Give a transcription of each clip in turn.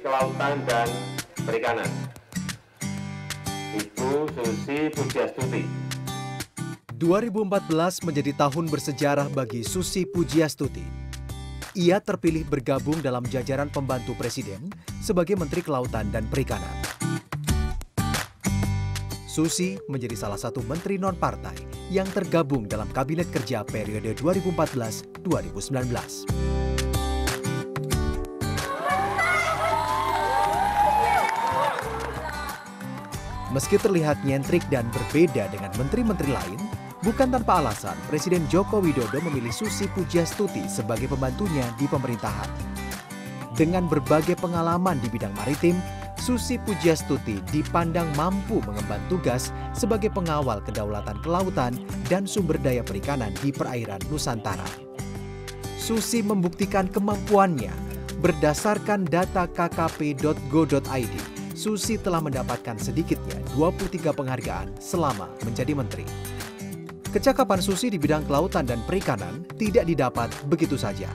Kelautan dan Perikanan Ibu Susi Pujiastuti 2014 menjadi tahun bersejarah bagi Susi Pujiastuti. Ia terpilih bergabung dalam jajaran pembantu presiden sebagai Menteri Kelautan dan Perikanan. Susi menjadi salah satu menteri non-partai yang tergabung dalam Kabinet Kerja periode 2014-2019. Meski terlihat nyentrik dan berbeda dengan menteri-menteri lain, bukan tanpa alasan Presiden Joko Widodo memilih Susi Pujastuti sebagai pembantunya di pemerintahan. Dengan berbagai pengalaman di bidang maritim, Susi Pujastuti dipandang mampu mengemban tugas sebagai pengawal kedaulatan kelautan dan sumber daya perikanan di perairan Nusantara. Susi membuktikan kemampuannya berdasarkan data kkp.go.id Susi telah mendapatkan sedikitnya 23 penghargaan selama menjadi menteri. Kecakapan Susi di bidang kelautan dan perikanan tidak didapat begitu saja.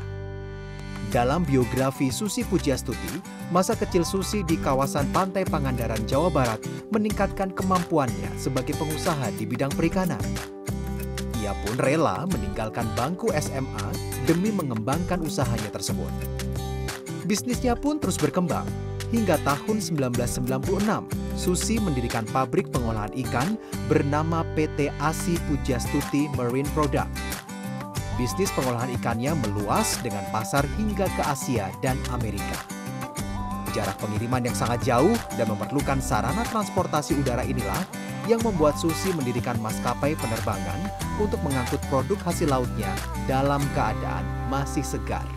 Dalam biografi Susi Pujiastuti, masa kecil Susi di kawasan Pantai Pangandaran, Jawa Barat meningkatkan kemampuannya sebagai pengusaha di bidang perikanan. Ia pun rela meninggalkan bangku SMA demi mengembangkan usahanya tersebut. Bisnisnya pun terus berkembang hingga tahun 1996, Susi mendirikan pabrik pengolahan ikan bernama PT Asi Pujastuti Marine Product. Bisnis pengolahan ikannya meluas dengan pasar hingga ke Asia dan Amerika. Jarak pengiriman yang sangat jauh dan memerlukan sarana transportasi udara inilah yang membuat Susi mendirikan maskapai penerbangan untuk mengangkut produk hasil lautnya dalam keadaan masih segar.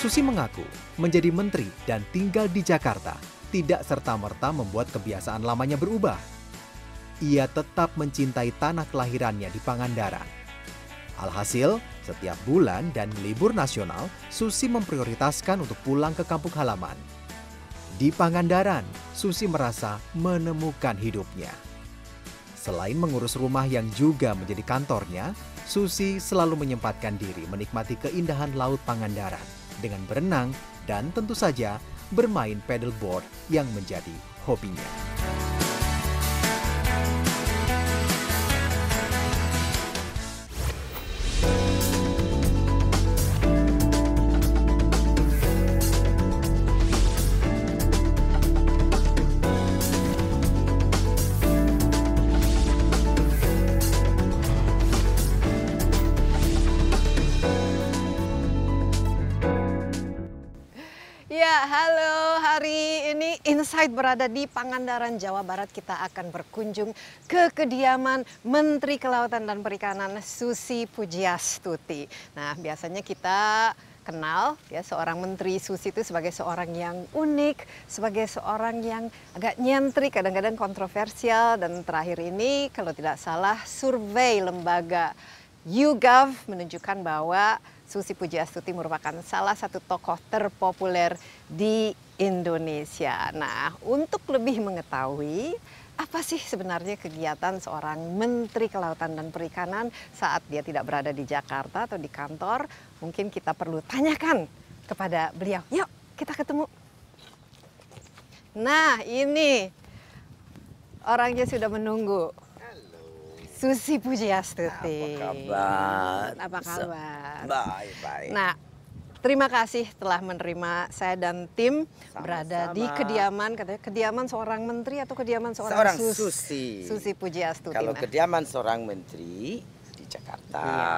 susi mengaku menjadi menteri dan tinggal di jakarta tidak serta merta membuat kebiasaan lamanya berubah ia tetap mencintai tanah kelahirannya di Pangandaran. Alhasil, setiap bulan dan libur nasional, Susi memprioritaskan untuk pulang ke kampung halaman. Di Pangandaran, Susi merasa menemukan hidupnya. Selain mengurus rumah yang juga menjadi kantornya, Susi selalu menyempatkan diri menikmati keindahan Laut Pangandaran dengan berenang dan tentu saja bermain paddleboard yang menjadi hobinya Insight berada di Pangandaran, Jawa Barat. Kita akan berkunjung ke kediaman Menteri Kelautan dan Perikanan Susi Pujiastuti. Nah, biasanya kita kenal ya seorang menteri Susi itu sebagai seorang yang unik, sebagai seorang yang agak nyentrik, kadang-kadang kontroversial dan terakhir ini kalau tidak salah survei lembaga YouGov menunjukkan bahwa Susi Pujiastuti merupakan salah satu tokoh terpopuler di Indonesia. Nah, untuk lebih mengetahui apa sih sebenarnya kegiatan seorang Menteri Kelautan dan Perikanan saat dia tidak berada di Jakarta atau di kantor? Mungkin kita perlu tanyakan kepada beliau. Yuk, kita ketemu. Nah, ini orangnya sudah menunggu. Susi Pujiastuti. Apa kabar? Apa kabar? Baik, baik. Nah, Terima kasih telah menerima saya dan tim Sama-sama. berada di kediaman katanya kediaman seorang menteri atau kediaman seorang, seorang Sus, Susi. Susi Pujiastuti. Kalau nah. kediaman seorang menteri di Jakarta. Ya.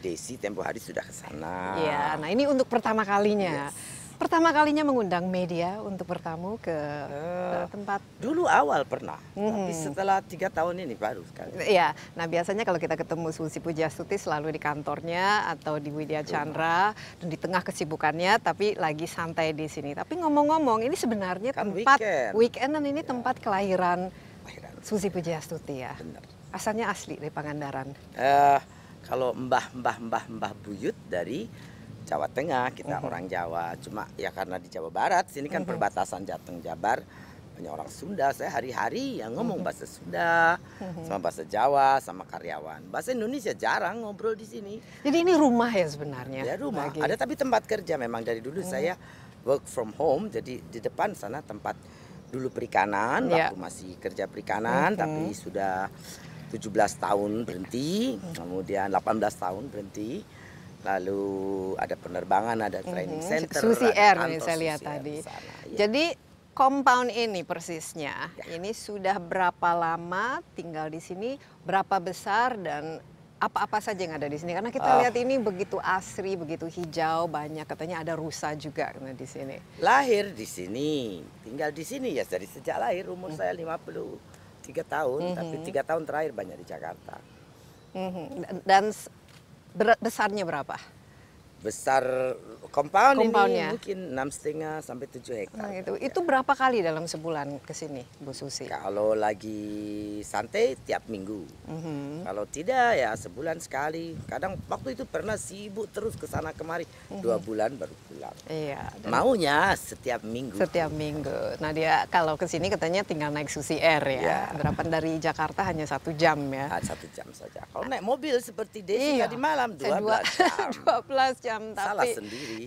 Desi tempo hari sudah ke sana. Iya, nah ini untuk pertama kalinya. Yes pertama kalinya mengundang media untuk bertamu ke uh, tempat? Dulu awal pernah, mm hmm. tapi mm-hmm. setelah tiga tahun ini baru sekali. Iya, nah biasanya kalau kita ketemu Susi Pujastuti selalu di kantornya atau di Widya Chandra dan di tengah kesibukannya, tapi lagi santai di sini. Tapi ngomong-ngomong, ini sebenarnya kan tempat weekend. weekend dan ini ya. tempat kelahiran, kelahiran Susi Pujastuti ya. Benar. Asalnya asli dari Pangandaran. Uh, kalau mbah mbah mbah mbah buyut dari Jawa Tengah, kita uh-huh. orang Jawa. Cuma ya karena di Jawa Barat sini kan uh-huh. perbatasan Jateng Jabar banyak orang Sunda. Saya hari-hari yang ngomong mm-hmm. bahasa Sunda, sama bahasa Jawa, sama karyawan. Bahasa Indonesia jarang ngobrol di sini. Jadi ini rumah ya sebenarnya. Ya rumah. Lagi. Ada tapi tempat kerja memang dari dulu hmm. saya work from home. Jadi di depan sana tempat dulu perikanan, yeah. waktu masih kerja perikanan, hmm. tapi sudah 17 tahun berhenti, kemudian 18 tahun berhenti lalu ada penerbangan, ada mhm. training center. Susi Air nih saya lihat tadi. Sana, ya. Jadi compound ini persisnya, ya. ini sudah berapa lama tinggal di sini, berapa besar dan apa-apa saja yang ada di sini? Karena kita oh. lihat ini begitu asri, begitu hijau, banyak katanya ada rusa juga karena di sini. Lahir di sini, tinggal di sini ya dari sejak lahir umur hmm. saya 53 tahun, mm -hmm. tapi mhm. tiga tahun terakhir banyak di Jakarta. Mm -hmm. Dan besarnya berapa? Besar compound, compound ini ya. mungkin enam setengah sampai tujuh hektar. Nah, itu. itu berapa kali dalam sebulan ke sini, Bu Susi? Kalau lagi santai tiap minggu. Mm -hmm. Kalau tidak ya sebulan sekali. Kadang waktu itu pernah sibuk terus ke sana kemari, mm -hmm. dua bulan baru pulang. Iya. Dan Maunya setiap minggu. Setiap minggu. Nah dia kalau ke sini katanya tinggal naik Susi Air ya. Yeah. Berapa dari Jakarta hanya satu jam ya? Nah, satu jam saja. Kalau naik mobil seperti Desi iya. tadi malam dua belas jam. 12 jam tapi salah sendiri.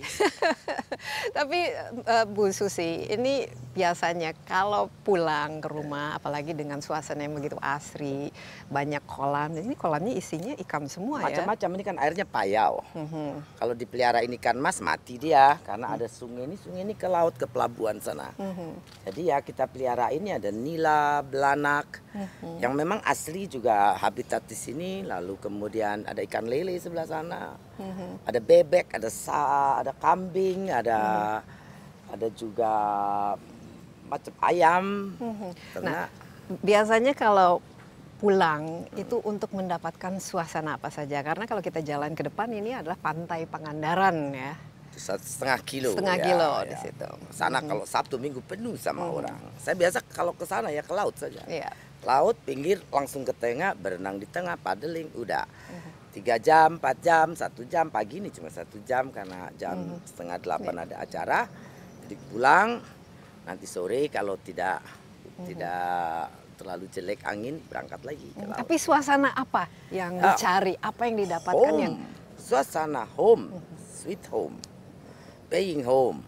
Tapi uh, Bu Susi, ini biasanya kalau pulang ke rumah apalagi dengan suasana yang begitu asri banyak kolam ini kolamnya isinya ikan semua macam-macam ya macam-macam ini kan airnya payau mhm. kalau dipelihara ini ikan mas mati dia karena ada sungai ini sungai ini ke laut ke pelabuhan sana mhm. jadi ya kita pelihara ini ada nila belanak mhm. yang memang asli juga habitat di sini lalu kemudian ada ikan lele sebelah sana ada bebek ada sa ada kambing ada ada juga macam ayam. Hmm. Nah, biasanya kalau pulang itu untuk mendapatkan suasana apa saja? Karena kalau kita jalan ke depan ini adalah Pantai Pangandaran ya. Setengah kilo. Setengah ya, kilo ya. di situ. Sana hmm. kalau Sabtu Minggu penuh sama hmm. orang. Saya biasa kalau ke sana ya ke laut saja. Ya. Laut pinggir langsung ke tengah berenang di tengah paddling udah. Mm-hmm. Tiga jam, empat jam, satu jam pagi ini cuma satu jam karena jam hmm. setengah delapan iya. ada acara. Jadi pulang nanti sore kalau tidak hmm. tidak terlalu jelek angin berangkat lagi. Mm, laut. Tapi suasana apa yang ah. dicari? apa yang didapatkan home. yang suasana home, sweet home, paying home.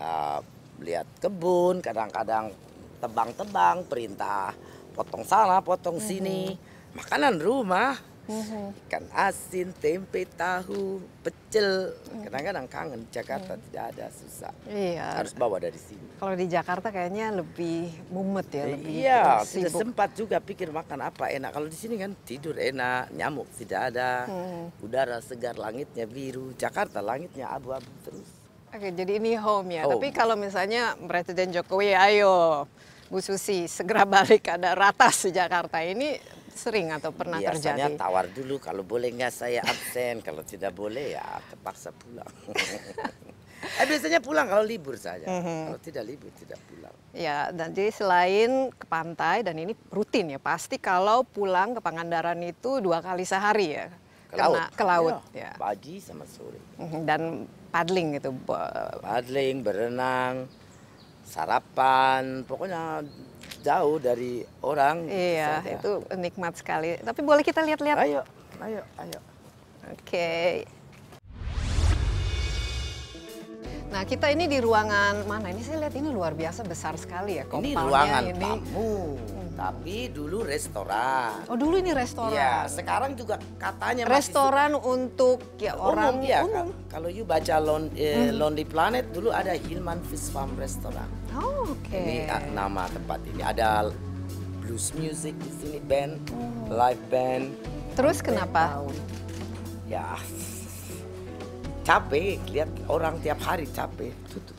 Uh, lihat kebun, kadang-kadang tebang-tebang, perintah potong sana, potong hmm. sini, makanan rumah -hmm. ikan asin, tempe, tahu, pecel. Mm-hmm. Kadang-kadang kangen Jakarta -hmm. tidak ada susah. Iya. Harus bawa dari sini. Kalau di Jakarta kayaknya lebih mumet ya, eh, lebih Iya, sibuk. tidak sempat juga pikir makan apa enak. Kalau di sini kan tidur enak, nyamuk tidak ada, -hmm. udara segar, langitnya biru. Jakarta langitnya abu-abu terus. Oke, jadi ini home ya. Home. Tapi kalau misalnya Presiden Jokowi, ayo Bu Susi segera balik ada ratas di Jakarta ini sering atau pernah Biasanya terjadi? Biasanya tawar dulu kalau boleh nggak saya absen, kalau tidak boleh ya terpaksa pulang. eh, biasanya pulang kalau libur saja, mm -hmm. kalau tidak libur tidak pulang. Ya, dan jadi selain ke pantai dan ini rutin ya, pasti kalau pulang ke Pangandaran itu dua kali sehari ya. Ke Karena, laut. Ke laut ya. ya. Pagi sama sore. Mm -hmm. Dan paddling itu. Paddling, berenang, sarapan, pokoknya jauh dari orang. Iya, misalnya. itu gitu. nikmat sekali. Tapi boleh kita lihat-lihat? Ayo, ayo, ayo. Oke. Okay. Nah, kita ini di ruangan mana? Ini saya lihat ini luar biasa besar sekali ya kompalnya ini. Ruangan ini. tamu. Hmm tapi dulu restoran. Oh dulu ini restoran. ya sekarang juga katanya restoran masih untuk ya orang umum. Ya, umum. Kalau you baca Lon eh, mhm. Lonely Planet dulu ada Hillman Fish Farm Restaurant. Oh, oke. Okay. Ah, ini nama tempat ini ada blues music di sini band, oh. live band. Terus kenapa? Ya capek lihat orang tiap hari capek tutup.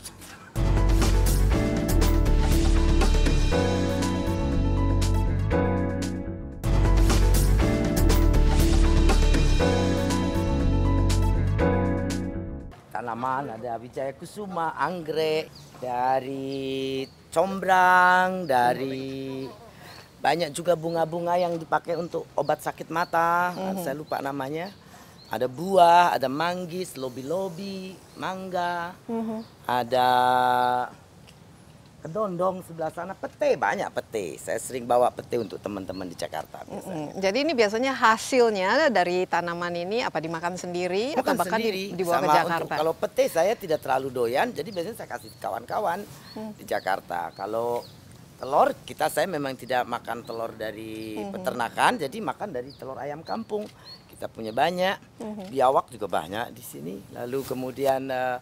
tanaman, ada Wijaya Kusuma, anggrek, dari combrang, dari banyak juga bunga-bunga yang dipakai untuk obat sakit mata, mm-hmm. saya lupa namanya. Ada buah, ada manggis, lobi-lobi, mangga, mm-hmm. ada kedondong sebelah sana pete banyak pete saya sering bawa pete untuk teman-teman di Jakarta biasanya. jadi ini biasanya hasilnya dari tanaman ini apa dimakan sendiri Makan atau bahkan sendiri. dibawa Sama ke Jakarta untuk, kalau pete saya tidak terlalu doyan jadi biasanya saya kasih kawan-kawan mm. di Jakarta kalau telur kita saya memang tidak makan telur dari hmm peternakan jadi makan dari telur ayam kampung kita punya banyak mm-hmm. biawak juga banyak di sini lalu kemudian uh,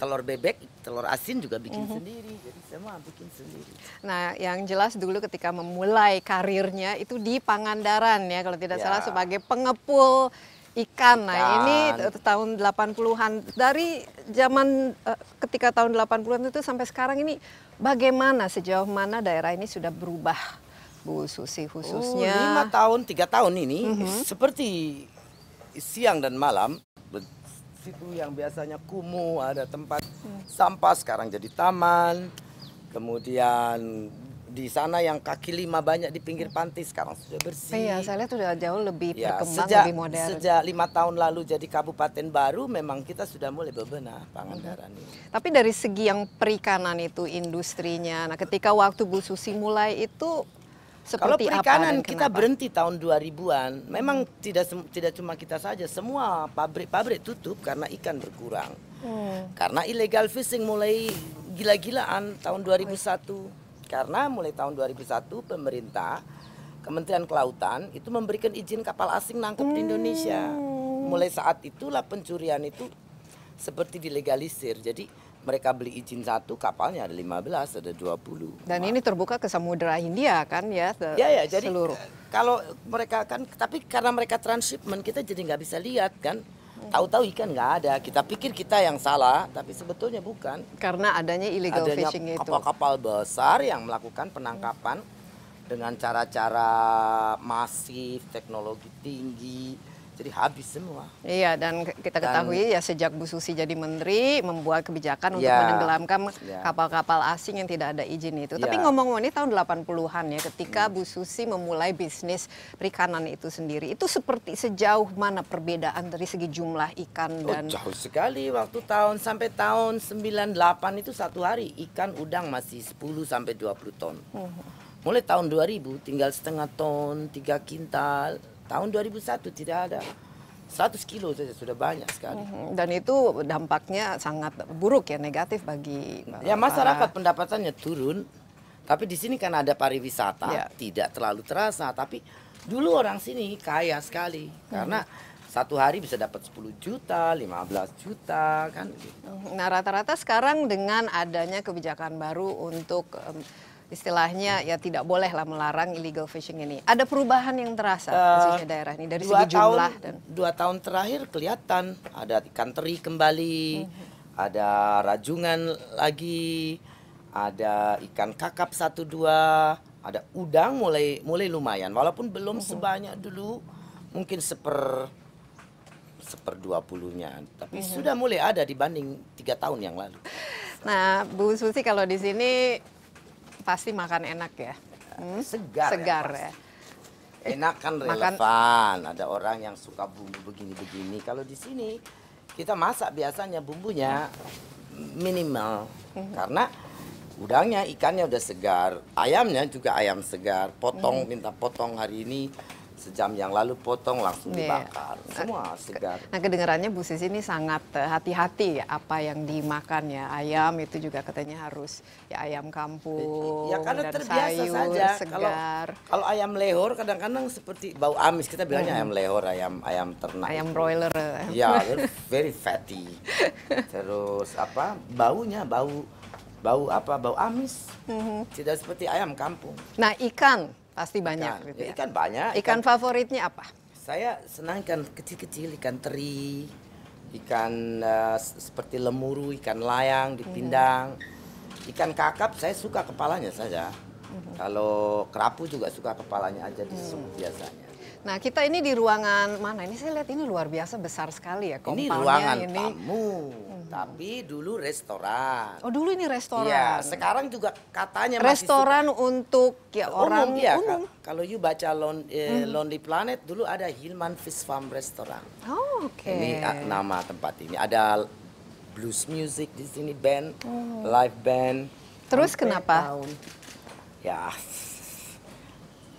telur bebek, telur asin juga bikin mm -hmm. sendiri. Jadi semua bikin sendiri. Nah, yang jelas dulu ketika memulai karirnya itu di Pangandaran ya kalau tidak ya. salah sebagai pengepul ikan. Nah, ini tahun 80-an. Dari zaman eh, ketika tahun 80-an itu sampai sekarang ini bagaimana sejauh mana daerah ini sudah berubah? Bu Susi khususnya. Oh, 5 tahun, tiga tahun ini mm -hmm. seperti siang dan malam situ yang biasanya kumuh, ada tempat hmm. sampah sekarang jadi taman. Kemudian di sana yang kaki lima banyak di pinggir pantai sekarang sudah bersih. Iya, saya lihat sudah jauh lebih ya, berkembang, sejak, lebih modern. Sejak lima tahun lalu jadi kabupaten baru, memang kita sudah mulai bebenah Pangandaran hmm. ini. Tapi dari segi yang perikanan itu industrinya, nah ketika waktu Bu Susi mulai itu seperti Kalau perikanan apa kita berhenti tahun 2000-an, memang hmm. tidak tidak cuma kita saja, semua pabrik-pabrik tutup karena ikan berkurang. Hmm. Karena illegal fishing mulai gila-gilaan tahun 2001. Karena mulai tahun 2001 pemerintah Kementerian Kelautan itu memberikan izin kapal asing nangkep hmm. di Indonesia. Hmm. Mulai saat itulah pencurian itu seperti dilegalisir. Jadi mereka beli izin satu kapalnya ada 15, ada 20. Dan ini terbuka ke Samudra Hindia kan ya? Ya ya, jadi seluruh. kalau mereka kan, tapi karena mereka transshipment kita jadi nggak bisa lihat kan. Tahu-tahu ikan nggak ada. Kita pikir kita yang salah, tapi sebetulnya bukan. Karena adanya illegal adanya fishing kapal -kapal itu. Kapal-kapal besar yang melakukan penangkapan dengan cara-cara masif, teknologi tinggi, jadi habis semua. Iya, dan kita ketahui ya sejak Bu Susi jadi menteri membuat kebijakan untuk iya. menenggelamkan iya. kapal-kapal ya. asing yang tidak ada izin itu. Ya. Tapi iya. ngomong-ngomong ini tahun 80-an ya ketika hmm. Bu Susi memulai bisnis perikanan itu sendiri. Itu seperti sejauh mana perbedaan dari segi jumlah ikan oh, dan jauh sekali waktu tahun sampai tahun 98 itu satu hari ikan udang masih 10 sampai 20 ton. Hmm. Mulai tahun 2000 tinggal setengah ton, tiga kintal, Tahun 2001 tidak ada. 100 kilo saja sudah banyak sekali. Mhm. Dan itu dampaknya sangat buruk ya, negatif bagi eh, Ya masyarakat para... pendapatannya turun. Tapi di sini kan ada pariwisata, ya. tidak terlalu terasa. Tapi dulu orang sini kaya sekali hmm. karena satu hari bisa dapat 10 juta, 15 juta kan. Mhm. Nah rata-rata sekarang dengan adanya kebijakan baru untuk um, istilahnya ya tidak bolehlah melarang illegal fishing ini. Ada perubahan yang terasa uh, daerah ini dari segi jumlah tahun, dan dua tahun terakhir kelihatan ada ikan teri kembali, mm-hmm. ada rajungan lagi, ada ikan kakap satu dua, ada udang mulai mulai lumayan walaupun belum mm-hmm. sebanyak dulu mungkin seper seper dua puluhnya tapi mm-hmm. sudah mulai ada dibanding tiga tahun yang lalu. Nah, Bu Susi kalau di sini pasti makan enak ya. Hmm? Segar. Ya, segar ya. Enak kan eh, relevan. Makan. Ada orang yang suka bumbu begini-begini. Kalau di sini kita masak biasanya bumbunya minimal hmm. karena udangnya ikannya udah segar, ayamnya juga ayam segar. Potong hmm. minta potong hari ini sejam yang lalu potong langsung iya. dibakar. Semua nah, segar. Nah, kedengarannya Bu Sisi ini sangat eh, hati-hati ya, apa yang dimakan ya. Ayam itu juga katanya harus ya ayam kampung ya, karena dan terbiasa sayur saja. segar. Kalau, kalau ayam lehor kadang-kadang seperti bau amis. Kita bilangnya hmm. ayam lehor, ayam ayam ternak. Ayam broiler. Ya, very fatty. Terus apa? Baunya bau bau apa? Bau amis. Mm -hmm. Tidak seperti ayam kampung. Nah, ikan Pasti banyak. Ikan, gitu ya. ikan banyak. Ikan, ikan favoritnya apa? Saya senang ikan kecil-kecil, ikan teri, ikan uh, seperti lemuru, ikan layang, dipindang. Iya. Ikan kakap saya suka kepalanya saja. Mhm. Kalau kerapu juga suka kepalanya aja di hmm. biasanya. Nah kita ini di ruangan mana? Ini saya lihat ini luar biasa besar sekali ya kompalnya ini. Ruangan ini. tamu tapi dulu restoran. Oh dulu ini restoran. Iya, sekarang juga katanya restoran masih untuk ya orang umum. Ya, umum. Kalau you baca Lon eh, hmm. Lonely Planet dulu ada Hillman Fish Farm Restaurant. Oh oke. Okay. Ini ah, nama tempat ini. Ada blues music di sini band, oh. live band. Terus kenapa? Tahun. Ya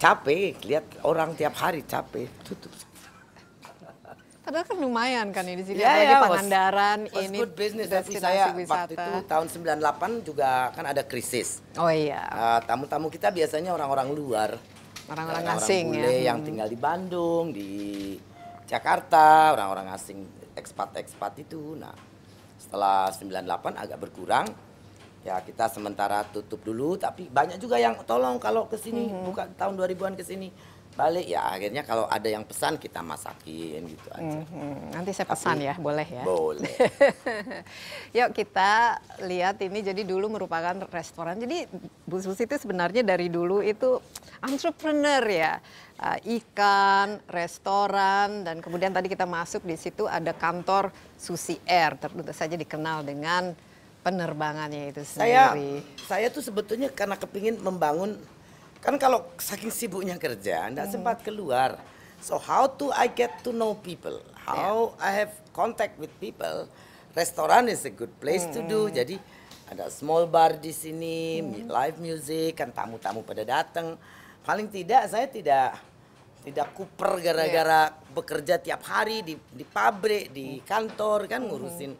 capek, lihat orang tiap hari capek, tutup padahal kan lumayan kan ini sih yeah, yeah, Pangandaran was, was ini good business tapi saya wisata. waktu itu tahun 98 juga kan ada krisis. Oh iya. Uh, tamu-tamu kita biasanya orang-orang luar. Orang-orang asing ya. bule ya. yang hmm. tinggal di Bandung, di Jakarta, orang-orang asing ekspat-ekspat itu. Nah, setelah 98 agak berkurang. Ya kita sementara tutup dulu tapi banyak juga yang tolong kalau ke sini hmm. buka tahun 2000-an ke sini balik ya akhirnya kalau ada yang pesan kita masakin gitu aja. -hmm. Nanti saya pesan Tapi, ya, boleh ya? Boleh. Yuk kita lihat ini jadi dulu merupakan restoran. Jadi Bu Susi itu sebenarnya dari dulu itu entrepreneur ya. Eh, ikan, restoran dan kemudian tadi kita masuk di situ ada kantor Susi Air tentu saja dikenal dengan penerbangannya itu sendiri. Saya saya tuh sebetulnya karena kepingin membangun Kan kalau saking sibuknya kerja, tidak hmm. sempat keluar. So how to I get to know people? How yeah. I have contact with people? Restoran is a good place hmm. to do. Hmm. Jadi ada small bar di sini, hmm. live music, kan tamu-tamu pada datang. Paling tidak saya tidak tidak kuper gara-gara yeah. bekerja tiap hari di di pabrik, di hmm. kantor kan hmm. ngurusin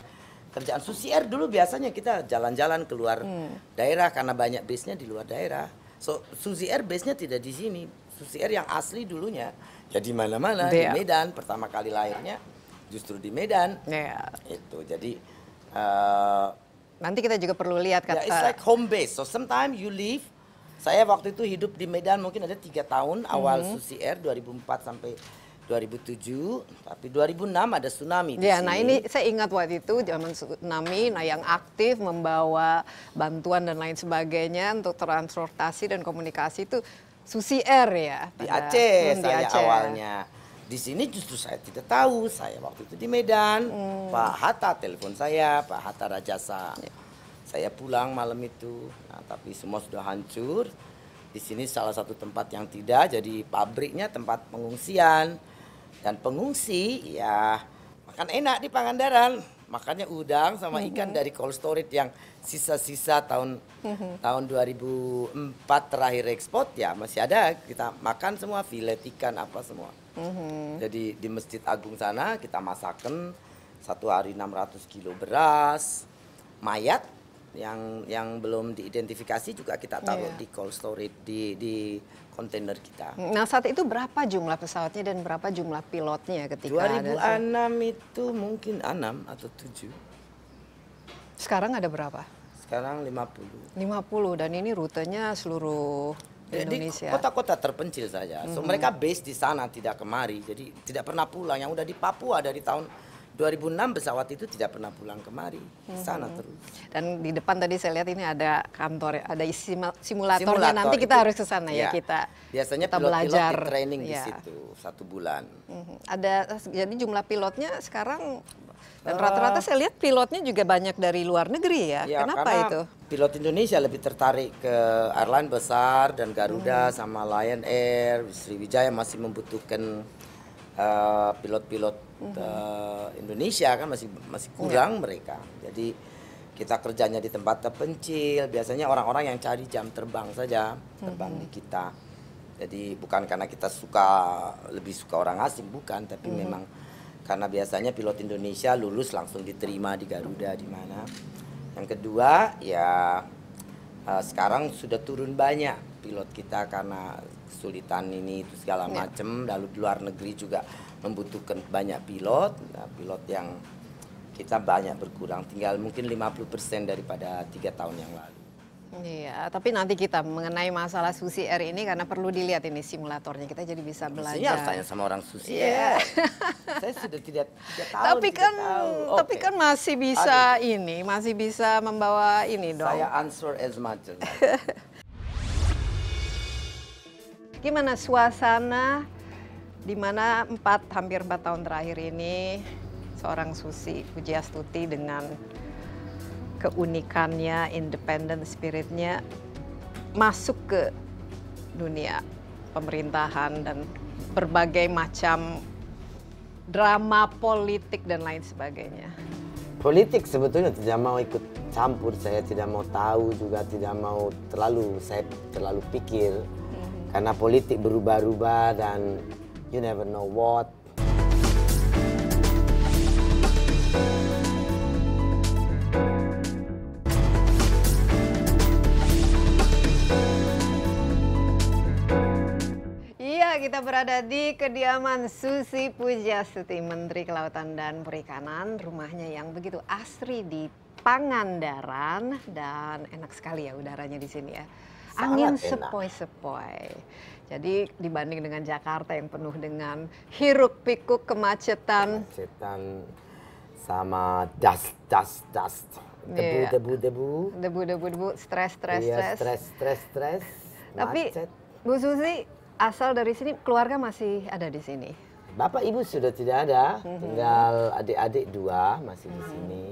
kerjaan air dulu biasanya kita jalan-jalan keluar hmm. daerah karena banyak bisnya di luar daerah. So Suzy Air base-nya tidak di sini. Suzy Air yang asli dulunya ya di mana-mana di iya. Medan. Pertama kali lahirnya justru di Medan. Yeah. Itu jadi uh, nanti kita juga perlu lihat ya, kata. Yeah, it's like home base. So sometimes you live Saya waktu itu hidup di Medan mungkin ada tiga tahun awal mm -hmm. Suzy Air 2004 sampai 2007, tapi 2006 ada tsunami. Ya, nah ini saya ingat waktu itu zaman tsunami, nah yang aktif membawa bantuan dan lain sebagainya untuk transportasi dan komunikasi itu Susi air ya. di Aceh hmm, saya di Aceh. awalnya. Di sini justru saya tidak tahu, saya waktu itu di Medan, hmm. Pak Hatta telepon saya, Pak Hatta Rajasa. Ya. Saya pulang malam itu, nah, tapi semua sudah hancur. Di sini salah satu tempat yang tidak jadi pabriknya tempat pengungsian dan pengungsi ya makan enak di Pangandaran. makannya udang sama mm-hmm. ikan mm -hmm. dari cold storage yang sisa-sisa tahun mm -hmm. tahun 2004 terakhir ekspor ya masih ada kita makan semua filet ikan apa semua. Mm -hmm. Jadi di Masjid Agung sana kita masakan satu hari 600 kilo beras, mayat yang yang belum diidentifikasi juga kita taruh yeah. di cold storage di di kontainer kita. Nah saat itu berapa jumlah pesawatnya dan berapa jumlah pilotnya ketika 2006 ada... itu mungkin 6 atau 7. Sekarang ada berapa? Sekarang 50. 50 dan ini rutenya seluruh jadi, Indonesia. Jadi kota-kota terpencil saja. mm -hmm. mereka base di sana tidak kemari. Jadi tidak pernah pulang. Yang udah di Papua dari tahun 2006 pesawat itu tidak pernah pulang kemari, hmm. sana terus. Dan di depan tadi saya lihat ini ada kantor, ada simulatornya. Simulator Nanti kita itu, harus ke sana ya, ya kita. Biasanya kita pilot, -pilot belajar pilot training ya. di iya. situ satu bulan. Hmm. Ada jadi jumlah pilotnya sekarang dan eh, rata-rata saya lihat pilotnya juga banyak dari luar negeri ya. ya Kenapa itu? Pilot Indonesia lebih tertarik ke airline besar dan Garuda hmm. sama Lion Air, Sriwijaya masih membutuhkan Eh, pilot-pilot uh, mm -hmm. uh, Indonesia kan masih masih iya. kurang yeah. mereka. Jadi kita kerjanya di tempat terpencil, biasanya orang-orang yang cari jam terbang saja terbang mm -hmm. di mhm. kita. Jadi bukan karena kita suka lebih suka orang asing bukan, tapi mm -hmm. memang karena biasanya pilot Indonesia lulus langsung diterima di Garuda di mana. Yang kedua ya uh, sekarang sudah turun banyak pilot kita karena kesulitan ini itu segala yeah. macam lalu di luar negeri juga membutuhkan banyak pilot nah, pilot yang kita banyak berkurang tinggal mungkin 50% daripada tiga tahun yang lalu Iya, tapi nanti kita mengenai masalah susi air ini karena perlu dilihat ini simulatornya kita jadi bisa belajar. Saya harus tanya sama orang susi yeah. air. Saya sudah tidak tidak tahu. Tapi kan, tahu. tapi okay. kan masih bisa Aduh. ini, masih bisa membawa ini dong. Saya answer as much. gimana suasana di mana empat hampir empat tahun terakhir ini seorang Susi Pujiastuti dengan keunikannya, independen spiritnya masuk ke dunia pemerintahan dan berbagai macam drama politik dan lain sebagainya. Politik sebetulnya tidak mau ikut campur, saya tidak mau tahu juga tidak mau terlalu saya terlalu pikir karena politik berubah-ubah dan you never know what. Iya, kita berada di kediaman Susi Pujastuti, Menteri Kelautan dan Perikanan, rumahnya yang begitu asri di Pangandaran dan enak sekali ya udaranya di sini ya angin sepoi-sepoi. Jadi dibanding dengan Jakarta yang penuh dengan hiruk pikuk kemacetan, kemacetan sama dust dust dust debu yeah. debu debu debu debu debu stress, stress, yeah, stress tapi Bu Susi asal dari sini keluarga masih ada di sini bapak ibu sudah tidak ada mm-hmm. tinggal adik-adik dua masih mm-hmm. di mhm. sini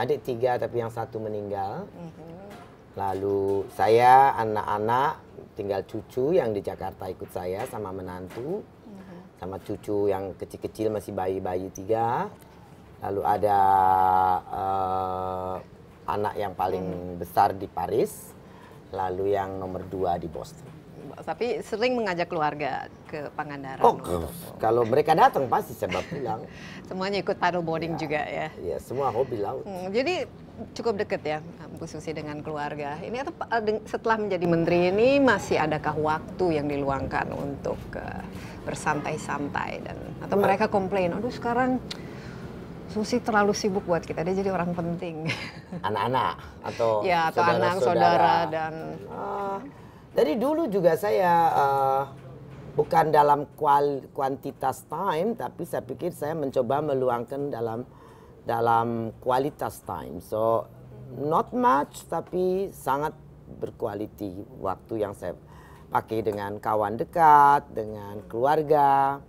adik tiga tapi yang satu meninggal mm-hmm. Lalu saya anak-anak tinggal cucu yang di Jakarta ikut saya sama menantu hmm. sama cucu yang kecil-kecil masih bayi-bayi tiga. Lalu ada uh, anak yang paling hmm. besar di Paris. Lalu yang nomor dua di Boston tapi sering mengajak keluarga ke Pangandaran. Oh, kalau mereka datang pasti sebab bilang. Semuanya ikut paddleboarding ya, juga ya. Iya, semua hobi laut. Hmm, jadi cukup dekat ya Bu Susi dengan keluarga. Ini atau eh, setelah menjadi menteri ini masih adakah waktu yang diluangkan untuk uh, bersantai-santai dan atau mereka komplain, aduh sekarang Susi terlalu sibuk buat kita, dia jadi orang penting. Anak-anak atau ya atau saudara, anak saudara, dan uh, ah. dari dulu juga saya uh, bukan dalam kual, kuantitas time tapi saya pikir saya mencoba meluangkan dalam dalam kualitas time. So not much tapi sangat berkualiti waktu yang saya pakai dengan kawan dekat, dengan keluarga.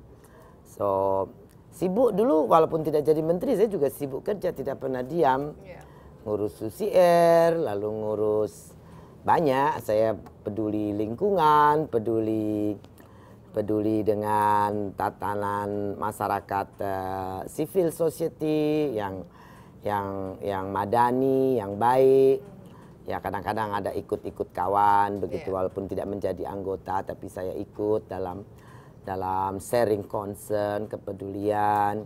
So sibuk dulu walaupun tidak jadi menteri saya juga sibuk kerja tidak pernah diam. Ya. Ngurus Ngurus air, lalu ngurus banyak saya peduli lingkungan, peduli peduli dengan tatanan masyarakat uh, civil society yang yang yang madani, yang baik. Ya kadang-kadang ada ikut-ikut kawan begitu yeah. walaupun tidak menjadi anggota tapi saya ikut dalam dalam sharing concern, kepedulian.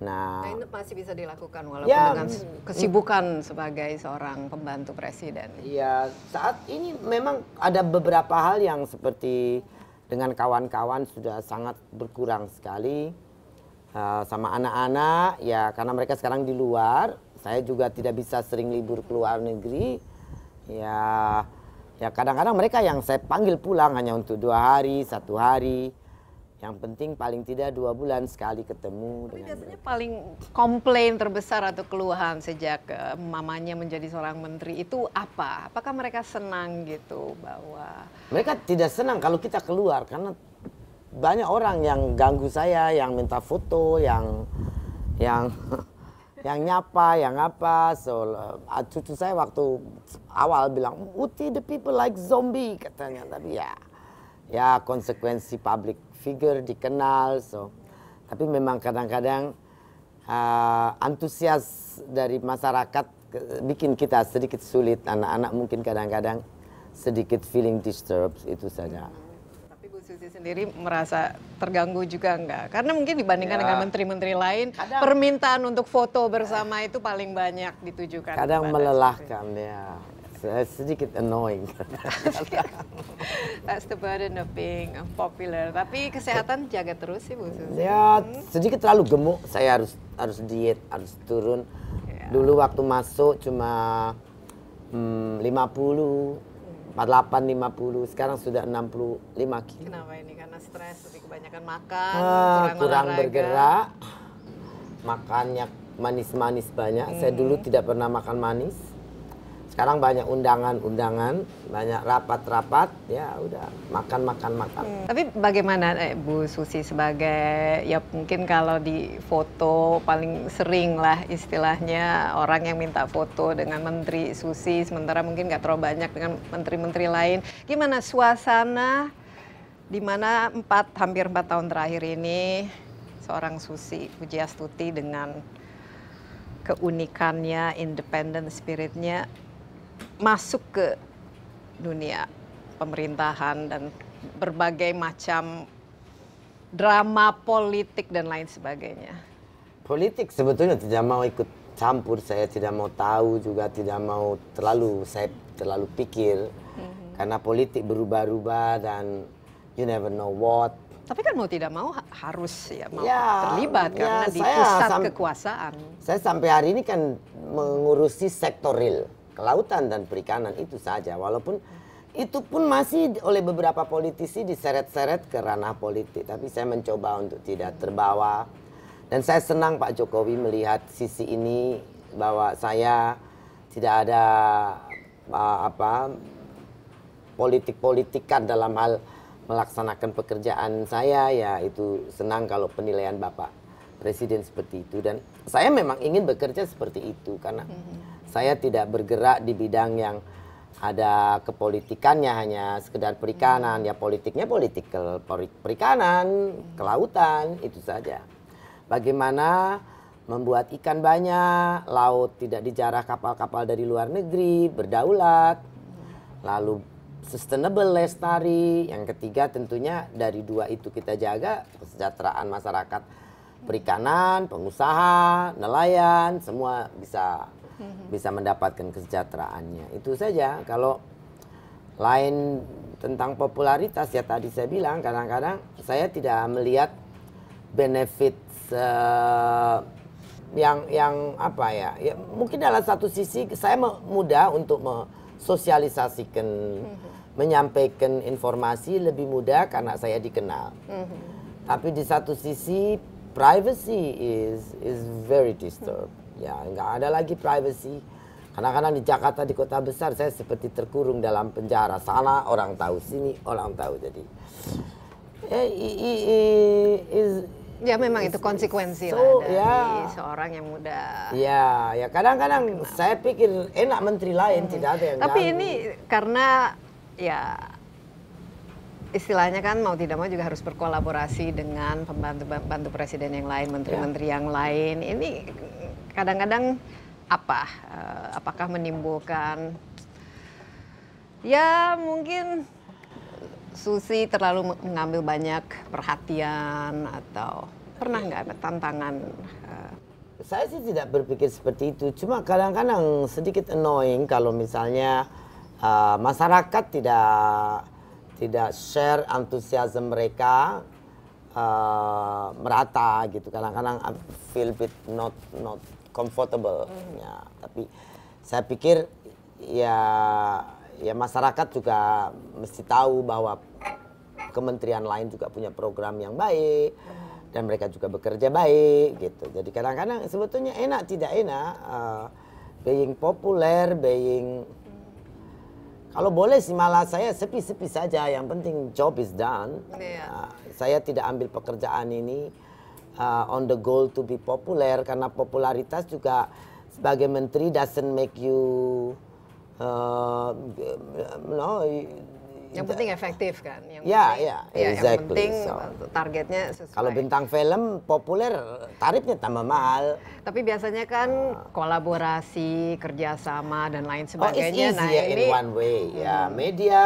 Nah, nah ini masih bisa dilakukan walaupun ya, dengan mm. kesibukan sebagai seorang pembantu presiden. Iya, saat ini memang ada beberapa hal yang seperti dengan kawan-kawan sudah sangat berkurang sekali. Uh, sama anak-anak ya karena mereka sekarang di luar, saya juga tidak bisa sering libur ke luar negeri. Ya ya kadang-kadang mereka yang saya panggil pulang hanya untuk dua hari, satu hari. Yang penting paling tidak dua bulan sekali ketemu. Tapi dengan biasanya mereka. paling komplain terbesar atau keluhan sejak eh, mamanya menjadi seorang menteri itu apa? Apakah mereka senang gitu bahwa? Mereka tidak senang kalau kita keluar karena banyak orang yang ganggu saya, yang minta foto, yang yang yang nyapa, yang apa. So eh, cucu saya waktu awal bilang, "Uti the people like zombie," katanya. Tapi ya, ya konsekuensi publik figure dikenal so tapi memang kadang-kadang uh, antusias dari masyarakat bikin kita sedikit sulit anak-anak mungkin kadang-kadang sedikit feeling disturbed itu saja. Tapi Bu Susi sendiri merasa terganggu juga enggak? Karena mungkin dibandingkan ya. dengan menteri-menteri lain, kadang, permintaan untuk foto bersama itu paling banyak ditujukan. Kadang melelahkan ya sedikit annoying. That's the burden of being popular. Tapi kesehatan jaga terus sih Bu Susi. Ya hmm. sedikit terlalu gemuk. Saya harus harus diet, harus turun. Yeah. Dulu waktu masuk cuma hmm, 50 48, 50, sekarang sudah 65 kilo. Kenapa ini? Karena stres, lebih kebanyakan makan, ah, kurang, kurang bergerak, makannya manis-manis banyak. Hmm. Saya dulu tidak pernah makan manis sekarang banyak undangan-undangan, banyak rapat-rapat, ya udah makan makan makan. Hmm. Tapi bagaimana eh, Bu Susi sebagai ya mungkin kalau di foto paling sering lah istilahnya orang yang minta foto dengan Menteri Susi, sementara mungkin nggak terlalu banyak dengan menteri-menteri lain. Gimana suasana di mana empat hampir empat tahun terakhir ini seorang Susi Pujiastuti dengan keunikannya, independen spiritnya masuk ke dunia pemerintahan dan berbagai macam drama politik dan lain sebagainya. Politik sebetulnya tidak mau ikut campur, saya tidak mau tahu juga tidak mau terlalu saya terlalu pikir mm-hmm. karena politik berubah-ubah dan you never know what. Tapi kan mau tidak mau harus ya mau ya, terlibat ya, karena di pusat sam- kekuasaan. Saya sampai hari ini kan mengurusi sektor real kelautan dan perikanan itu saja walaupun itu pun masih oleh beberapa politisi diseret-seret ke ranah politik tapi saya mencoba untuk tidak terbawa dan saya senang Pak Jokowi melihat sisi ini bahwa saya tidak ada uh, apa politik-politikan dalam hal melaksanakan pekerjaan saya ya itu senang kalau penilaian Bapak Presiden seperti itu dan saya memang ingin bekerja seperti itu karena mm -hmm saya tidak bergerak di bidang yang ada kepolitikannya hanya sekedar perikanan ya politiknya politikal perikanan kelautan itu saja bagaimana membuat ikan banyak laut tidak dijarah kapal-kapal dari luar negeri berdaulat lalu sustainable lestari yang ketiga tentunya dari dua itu kita jaga kesejahteraan masyarakat perikanan pengusaha nelayan semua bisa hmm. bisa mendapatkan kesejahteraannya. Itu saja. Kalau lain tentang popularitas ya tadi saya bilang kadang-kadang saya tidak melihat benefit uh, yang yang apa ya, ya mungkin dalam satu sisi saya mudah untuk mensosialisasikan mm-hmm. menyampaikan informasi lebih mudah karena saya dikenal mm-hmm. tapi di satu sisi privacy is is very disturbed ya nggak ada lagi privacy. Kadang-kadang di Jakarta di kota besar saya seperti terkurung dalam penjara. Sana orang tahu, sini orang tahu. Jadi eh, i, i, i, is, Ya memang is, itu konsekuensi so, lah dari ya. seorang yang muda. Ya, ya kadang-kadang saya pikir enak menteri lain hmm. tidak ada yang. Tapi ganggu. ini karena ya istilahnya kan mau tidak mau juga harus berkolaborasi dengan pembantu pembantu presiden yang lain, menteri-menteri ya. yang lain. Ini kadang-kadang apa? Eh, apakah menimbulkan ya mungkin Susi terlalu mengambil banyak perhatian atau pernah iya. nggak ada tantangan? Eh? Saya sih tidak berpikir seperti itu. Cuma kadang-kadang sedikit annoying kalau misalnya eh, masyarakat tidak tidak share antusiasme mereka uh, merata gitu kadang-kadang feel bit not not comfortable mm. ya tapi saya pikir ya ya masyarakat juga mesti tahu bahwa kementerian lain juga punya program yang baik dan mereka juga bekerja baik gitu jadi kadang-kadang sebetulnya enak tidak enak uh, being populer being kalau boleh sih malah saya sepi-sepi saja. Yang penting job is done. Yeah. Iya. Uh, saya tidak ambil pekerjaan ini uh, on the goal to be popular karena popularitas juga sebagai menteri doesn't make you uh, ah, no yang penting efektif kan yang ya penting, ya, ya exactly. penting so, targetnya sesuai kalau bintang film populer tarifnya tambah mahal tapi biasanya kan uh, kolaborasi kerjasama dan lain sebagainya oh, it's nah ini in one way ya. hmm. ya media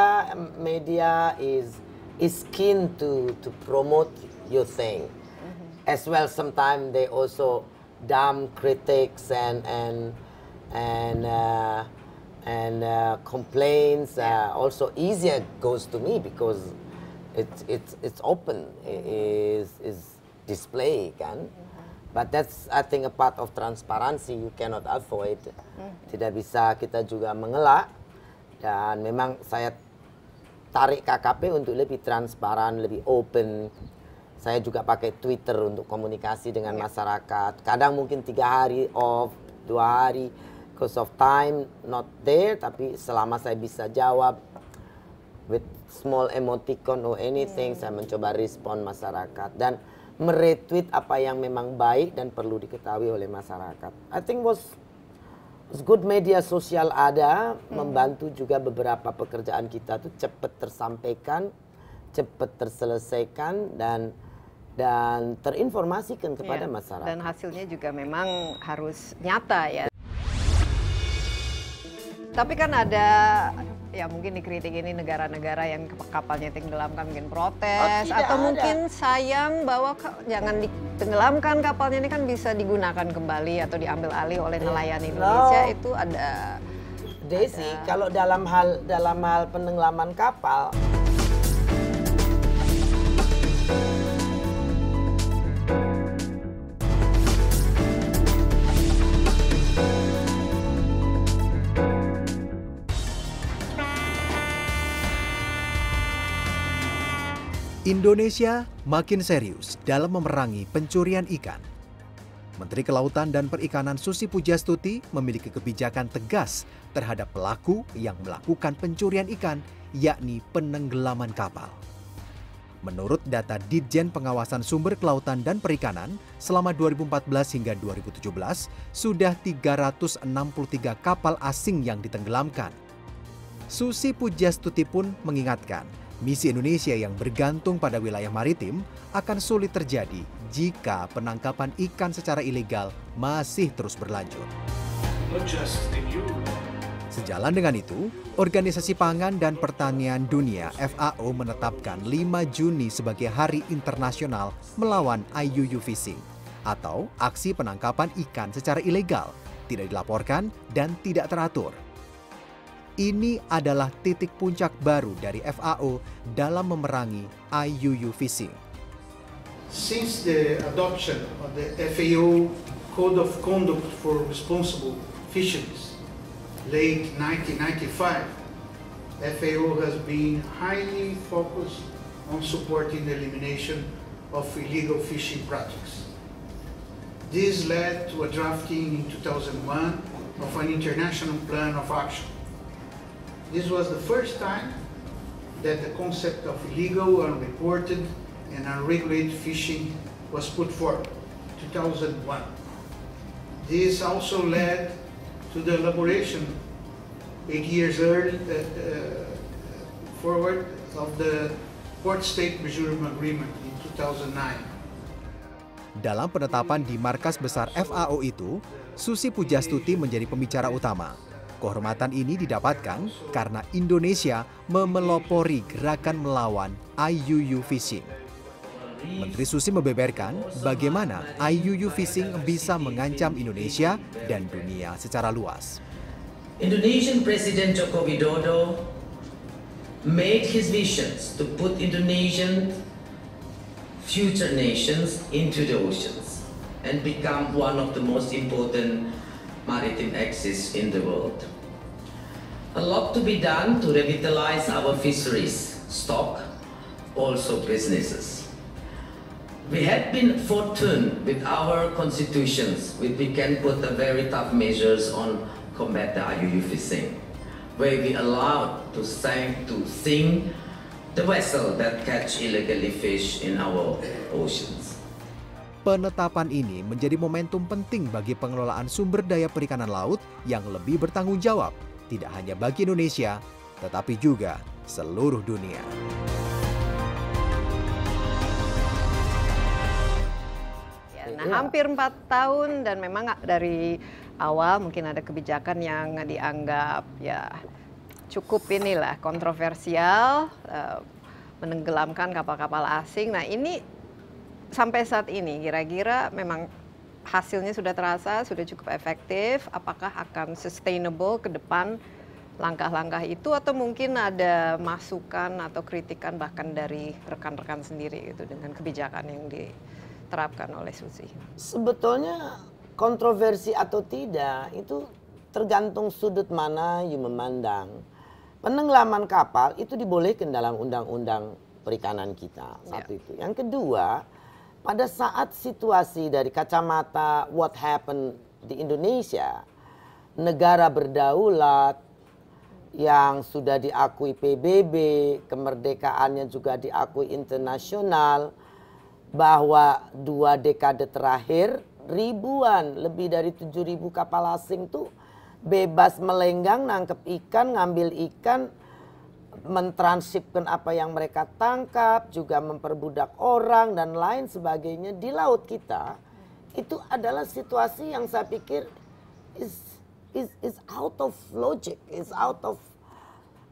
media is is keen to to promote your thing hmm. as well sometimes they also dumb critics and and and uh, and uh, complaints yeah. uh, also easier goes to me because it's it's it's open it is is display kan mm -hmm. but that's I think a part of transparency you cannot avoid mm -hmm. tidak bisa kita juga mengelak dan memang saya tarik KKP untuk lebih transparan lebih open saya juga pakai Twitter untuk komunikasi dengan yeah. masyarakat kadang mungkin tiga hari off dua hari because of time not there tapi selama saya bisa jawab with small emoticon or anything yeah. Hmm. saya mencoba respon masyarakat dan meretweet apa yang memang baik dan perlu diketahui oleh masyarakat. I think was good media sosial ada hmm. membantu juga beberapa pekerjaan kita tuh cepet tersampaikan, cepet terselesaikan dan dan terinformasikan kepada ya, masyarakat. Dan hasilnya juga memang harus nyata ya. Tapi kan ada ya mungkin dikritik ini negara-negara yang kapalnya tenggelamkan mungkin protes oh, atau ada. mungkin sayang bahwa jangan ditenggelamkan kapalnya ini kan bisa digunakan kembali atau diambil alih oleh nelayan iya. Indonesia no. itu ada Desi ada. kalau dalam hal dalam hal penenggelaman kapal Indonesia makin serius dalam memerangi pencurian ikan. Menteri Kelautan dan Perikanan Susi Pujastuti memiliki kebijakan tegas terhadap pelaku yang melakukan pencurian ikan, yakni penenggelaman kapal. Menurut data Ditjen Pengawasan Sumber Kelautan dan Perikanan, selama 2014 hingga 2017 sudah 363 kapal asing yang ditenggelamkan. Susi Pujastuti pun mengingatkan misi indonesia yang bergantung pada wilayah maritim akan sulit terjadi jika penangkapan ikan secara ilegal masih terus berlanjut. Sejalan dengan itu, Organisasi Pangan dan Pertanian Dunia FAO menetapkan 5 Juni sebagai Hari Internasional melawan IUU Fishing atau aksi penangkapan ikan secara ilegal, tidak dilaporkan dan tidak teratur. ini adalah titik puncak baru dari FAO dalam memerangi IUU fishing. Since the adoption of the FAO Code of Conduct for Responsible Fisheries late 1995, FAO has been highly focused on supporting the elimination of illegal fishing practices. This led to a drafting in 2001 of an international plan of action this was the first time that the concept of illegal, unreported, and unregulated fishing was put forward, 2001. This also led to the elaboration eight years early, uh, uh, forward of the Port State Measurement Agreement in 2009. Dalam penetapan di markas besar FAO itu, Susi Pujastuti menjadi pembicara utama. Kehormatan ini didapatkan karena Indonesia memelopori gerakan melawan IUU Fishing. Menteri Susi membeberkan bagaimana IUU Fishing bisa mengancam Indonesia dan dunia secara luas. Indonesian President Joko Widodo made his visions to put Indonesian future nations into the oceans and become one of the most important maritime axis in the world. A lot to be done to revitalize our fisheries, stock, also businesses. We have been fortunate with our constitutions, which we can put very tough measures on combat the IUU fishing, where we allowed to sink, to sink the vessel that catch illegally fish in our oceans. Penetapan ini menjadi momentum penting bagi pengelolaan sumber daya perikanan laut yang lebih bertanggung jawab, tidak hanya bagi Indonesia, tetapi juga seluruh dunia. Ya, nah, hampir empat tahun dan memang dari awal mungkin ada kebijakan yang dianggap ya cukup inilah kontroversial, eh, menenggelamkan kapal-kapal asing. Nah, ini sampai saat ini kira-kira memang hasilnya sudah terasa sudah cukup efektif apakah akan sustainable ke depan langkah-langkah itu atau mungkin ada masukan atau kritikan bahkan dari rekan-rekan sendiri itu dengan kebijakan yang diterapkan oleh Susi? Sebetulnya kontroversi atau tidak itu tergantung sudut mana yang memandang. Penenggelaman kapal itu dibolehkan dalam undang-undang perikanan kita. Satu yeah. itu. Yang kedua, pada saat situasi dari kacamata what happened di Indonesia, negara berdaulat yang sudah diakui PBB, kemerdekaannya juga diakui internasional, bahwa dua dekade terakhir ribuan, lebih dari 7.000 kapal asing tuh bebas melenggang, nangkep ikan, ngambil ikan, mentransipkan apa yang mereka tangkap, juga memperbudak orang dan lain sebagainya di laut kita, itu adalah situasi yang saya pikir is is is out of logic, is out of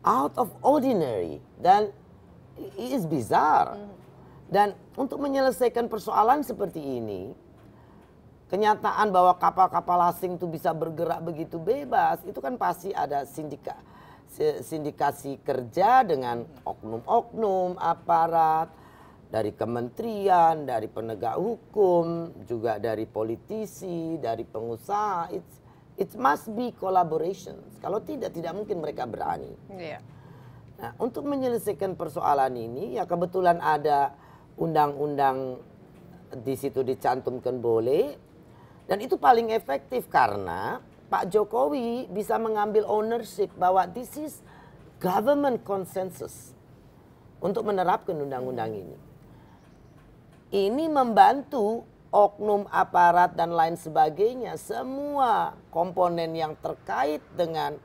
out of ordinary dan is bizarre. Dan untuk menyelesaikan persoalan seperti ini, kenyataan bahwa kapal-kapal asing itu bisa bergerak begitu bebas, itu kan pasti ada sindikat sindikasi kerja dengan oknum-oknum aparat dari kementerian, dari penegak hukum, juga dari politisi, dari pengusaha. It's, it must be collaboration. Kalau tidak, tidak mungkin mereka berani. Yeah. Nah, untuk menyelesaikan persoalan ini, ya kebetulan ada undang-undang di situ dicantumkan boleh, dan itu paling efektif karena Pak Jokowi bisa mengambil ownership bahwa this is government consensus untuk menerapkan undang-undang ini. Ini membantu oknum aparat dan lain sebagainya semua komponen yang terkait dengan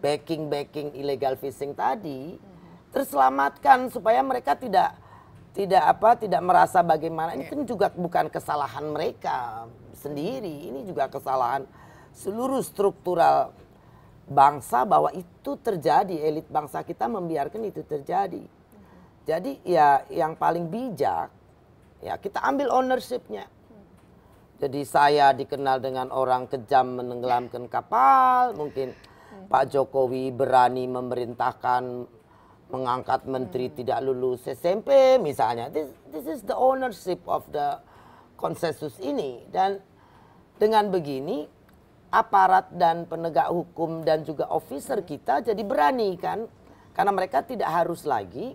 backing-backing illegal fishing tadi terselamatkan supaya mereka tidak tidak apa tidak merasa bagaimana ini iya. kan juga bukan kesalahan mereka sendiri ini juga kesalahan seluruh struktural bangsa bahwa itu terjadi elit bangsa kita membiarkan itu terjadi jadi ya yang paling bijak ya kita ambil ownershipnya jadi saya dikenal dengan orang kejam menenggelamkan kapal mungkin Pak Jokowi berani memerintahkan mengangkat menteri hmm. tidak lulus SMP misalnya this this is the ownership of the konsensus ini dan dengan begini aparat dan penegak hukum dan juga officer kita jadi berani kan karena mereka tidak harus lagi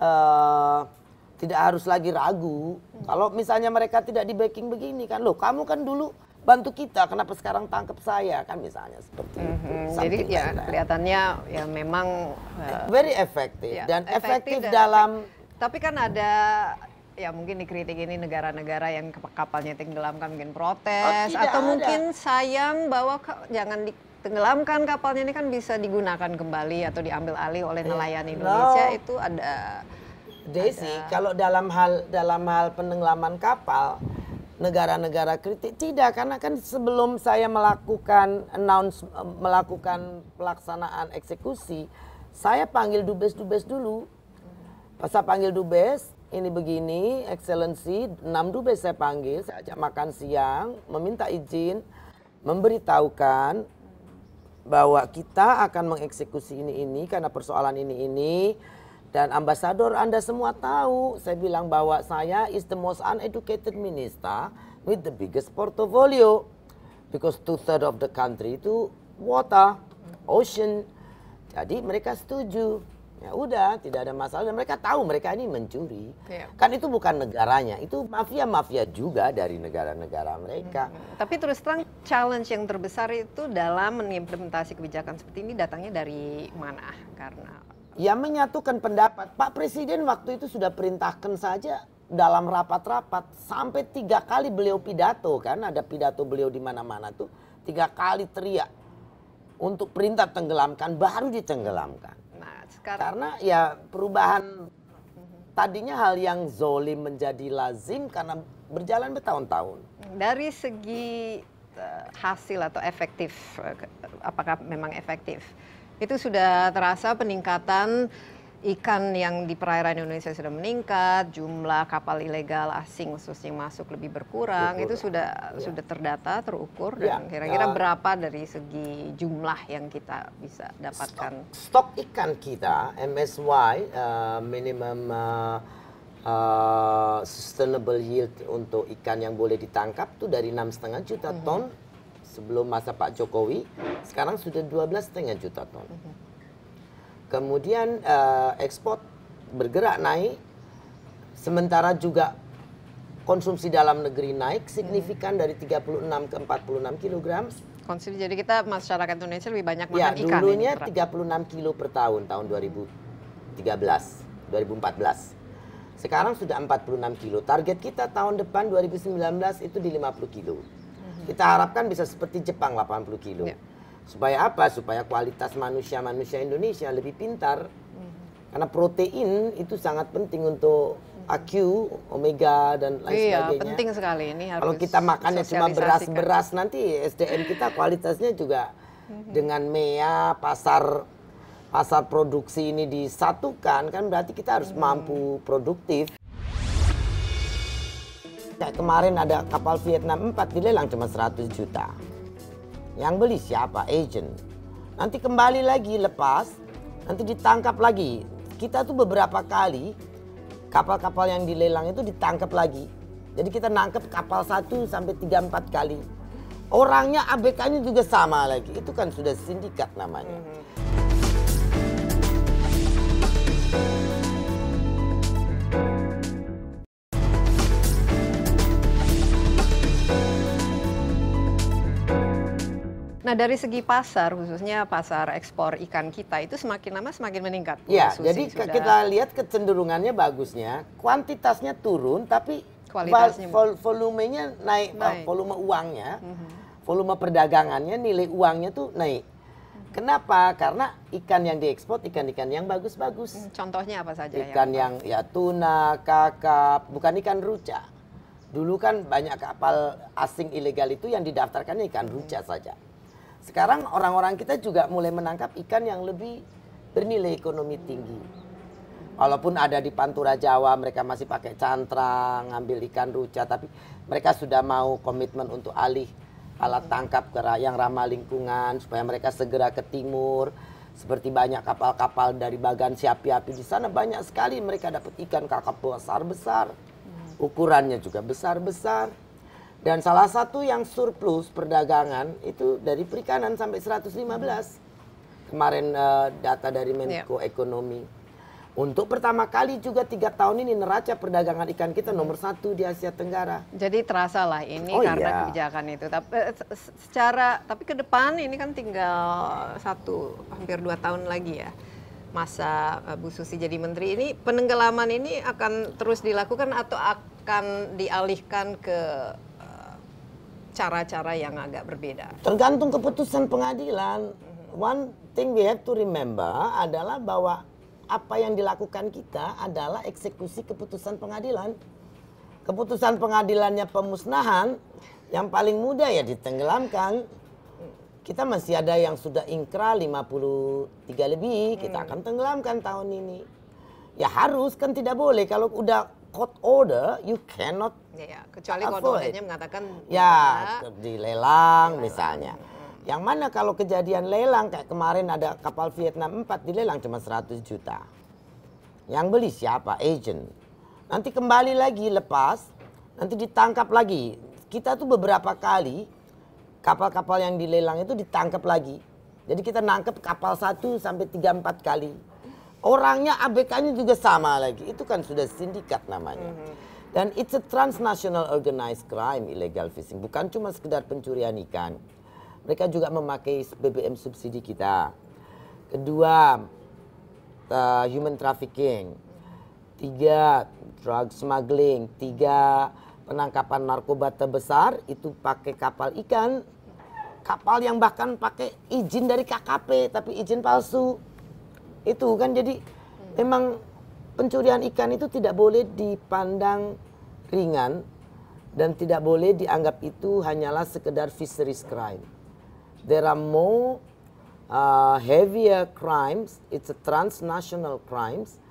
uh, tidak harus lagi ragu kalau misalnya mereka tidak di backing begini kan loh kamu kan dulu bantu kita kenapa sekarang tangkap saya kan misalnya seperti -hmm. itu mm-hmm. jadi ya, like ya that. kelihatannya ya memang uh, very effective yeah. dan efektif dalam tapi kan ada ya mungkin dikritik ini negara-negara yang kapalnya tenggelamkan mungkin protes oh, atau ada. mungkin sayang bahwa jangan ditenggelamkan kapalnya ini kan bisa digunakan kembali atau diambil alih oleh eh, nelayan eh, Indonesia no. itu ada Desi ada... kalau dalam hal dalam hal penenggelaman kapal negara-negara kritik tidak karena kan sebelum saya melakukan announce melakukan pelaksanaan eksekusi saya panggil dubes-dubes dulu pas saya panggil dubes ini begini, Excellency, enam dubes saya panggil, saya ajak makan siang, meminta izin, memberitahukan bahwa kita akan mengeksekusi ini ini karena persoalan ini ini dan ambasador Anda semua tahu saya bilang bahwa saya is the most uneducated minister with the biggest portfolio because two third of the country itu water, ocean. Jadi mereka setuju. Ya udah, tidak ada masalah dan mereka tahu mereka ini mencuri. Yeah. Kan itu bukan negaranya, itu mafia-mafia juga dari negara-negara mereka. Hmm, hmm. Tapi terus terang challenge yang terbesar itu dalam mengimplementasi kebijakan seperti ini datangnya dari mana? Karena ya menyatukan pendapat. Pak Presiden waktu itu sudah perintahkan saja dalam rapat-rapat sampai tiga kali beliau pidato kan ada pidato beliau di mana-mana tuh tiga kali teriak untuk perintah tenggelamkan baru ditenggelamkan sekarang? Karena ya perubahan tadinya hal yang zolim menjadi lazim karena berjalan bertahun-tahun. Dari segi e, hasil atau efektif, e, apakah memang efektif? Itu sudah terasa peningkatan ikan yang di perairan Indonesia sudah meningkat, jumlah kapal ilegal asing khususnya masuk lebih berkurang, berkurang. itu sudah ya. sudah terdata, terukur ya. dan kira-kira ya. berapa dari segi jumlah yang kita bisa dapatkan? Stok, stok ikan kita MSY uh, minimum uh, uh, sustainable yield untuk ikan yang boleh ditangkap tuh dari enam setengah juta mm -hmm. ton sebelum masa Pak Jokowi, sekarang sudah dua belas juta ton. Mhm. Kemudian uh, ekspor bergerak naik, sementara juga konsumsi dalam negeri naik signifikan hmm. dari 36 ke 46 kilogram. Konsumsi jadi kita masyarakat Indonesia lebih banyak ya, makan ya, ikan. dulunya ini, 36 kilo per tahun tahun 2013, 2014. Sekarang sudah 46 kilo. Target kita tahun depan 2019 itu di 50 kilo. Mhm. Kita harapkan bisa seperti Jepang 80 kilo. Ya. Supaya apa? Supaya kualitas manusia-manusia Indonesia lebih pintar. Mhm. Karena protein itu sangat penting untuk mhm. AQ, omega dan lain iya, sebagainya. Iya, penting sekali ini harus. Kalau kita makannya cuma beras-beras nanti SDM kita kualitasnya juga mhm. dengan MEA pasar pasar produksi ini disatukan kan berarti kita harus mampu produktif. Kayak kemarin ada kapal Vietnam 4 dilelang cuma 100 juta. Yang beli siapa? Agent. Nanti kembali lagi lepas, nanti ditangkap lagi. Kita tuh beberapa kali kapal-kapal yang dilelang itu ditangkap lagi. Jadi kita nangkep kapal satu sampai tiga empat kali. Orangnya ABK-nya juga sama lagi. Itu kan sudah sindikat namanya. Mm -hmm. Nah dari segi pasar khususnya pasar ekspor ikan kita itu semakin lama semakin meningkat. Iya, jadi sudah... kita lihat kecenderungannya bagusnya, kuantitasnya turun tapi kualitasnya vol volumenya naik, naik. Uh, volume uangnya, mm -hmm. volume perdagangannya, nilai uangnya tuh naik. Mhm. Kenapa? Karena ikan yang diekspor ikan-ikan yang bagus-bagus. Hmm, contohnya apa saja? Ikan yang, yang ya tuna, kakap, bukan ikan ruca. Dulu kan banyak kapal asing ilegal itu yang didaftarkan ikan hmm. ruca saja. Sekarang orang-orang kita juga mulai menangkap ikan yang lebih bernilai ekonomi tinggi. Walaupun ada di Pantura Jawa mereka masih pakai cantrang, ngambil ikan ruca, tapi mereka sudah mau komitmen untuk alih alat tangkap yang ramah lingkungan supaya mereka segera ke timur seperti banyak kapal-kapal dari bagan siapi-api di sana banyak sekali mereka dapat ikan kakap besar-besar hmm. ukurannya juga besar-besar dan salah satu yang surplus perdagangan itu dari perikanan sampai 115. Kemarin uh, data dari Menko yeah. Ekonomi. Untuk pertama kali juga tiga tahun ini neraca perdagangan ikan kita nomor satu di Asia Tenggara. Jadi terasa lah ini oh, karena iya. kebijakan itu. Tapi eh, secara tapi ke depan ini kan tinggal satu hampir dua tahun lagi ya masa eh, Bu Susi jadi menteri ini penenggelaman ini akan terus dilakukan atau akan dialihkan ke cara-cara yang agak berbeda? Tergantung keputusan pengadilan. One thing we have to remember adalah bahwa apa yang dilakukan kita adalah eksekusi keputusan pengadilan. Keputusan pengadilannya pemusnahan, yang paling mudah ya ditenggelamkan. Kita masih ada yang sudah ingkra 53 lebih, kita hmm. akan tenggelamkan tahun ini. Ya harus kan tidak boleh kalau udah court order you cannot ya, ya. kecuali court ordernya mengatakan ya dilelang ya, misalnya hmm, hmm. Yang mana kalau kejadian lelang kayak kemarin ada kapal Vietnam 4 dilelang cuma 100 juta. Yang beli siapa? Agent. Nanti kembali lagi lepas, nanti ditangkap lagi. Kita tuh beberapa kali kapal-kapal yang dilelang itu ditangkap lagi. Jadi kita nangkep kapal satu sampai tiga empat kali orangnya ABK-nya juga sama lagi. Itu kan sudah sindikat namanya. Mm -hmm. Dan it's a transnational organized crime illegal fishing. Bukan cuma sekedar pencurian ikan. Mereka juga memakai BBM subsidi kita. Kedua, uh, human trafficking. Tiga, drug smuggling. Tiga, penangkapan narkoba terbesar itu pakai kapal ikan. Kapal yang bahkan pakai izin dari KKP tapi izin palsu itu kan jadi hmm. memang pencurian ikan itu tidak boleh dipandang ringan dan tidak boleh dianggap itu hanyalah sekedar fisheries crime. There are more uh, heavier crimes, it's a transnational crimes